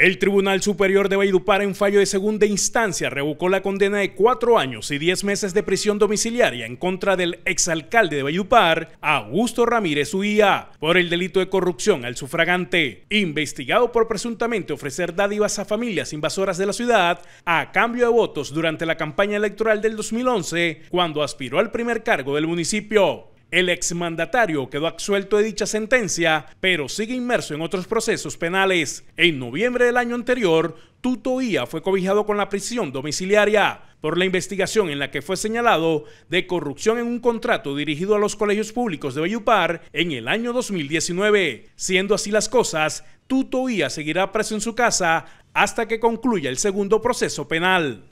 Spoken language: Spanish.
El Tribunal Superior de Valledupar, en fallo de segunda instancia, revocó la condena de cuatro años y diez meses de prisión domiciliaria en contra del exalcalde de Valledupar, Augusto Ramírez Uía, por el delito de corrupción al sufragante, investigado por presuntamente ofrecer dádivas a familias invasoras de la ciudad a cambio de votos durante la campaña electoral del 2011, cuando aspiró al primer cargo del municipio. El exmandatario quedó absuelto de dicha sentencia, pero sigue inmerso en otros procesos penales. En noviembre del año anterior, Tutoía fue cobijado con la prisión domiciliaria por la investigación en la que fue señalado de corrupción en un contrato dirigido a los colegios públicos de Bayupar en el año 2019. Siendo así las cosas, Tutoía seguirá preso en su casa hasta que concluya el segundo proceso penal.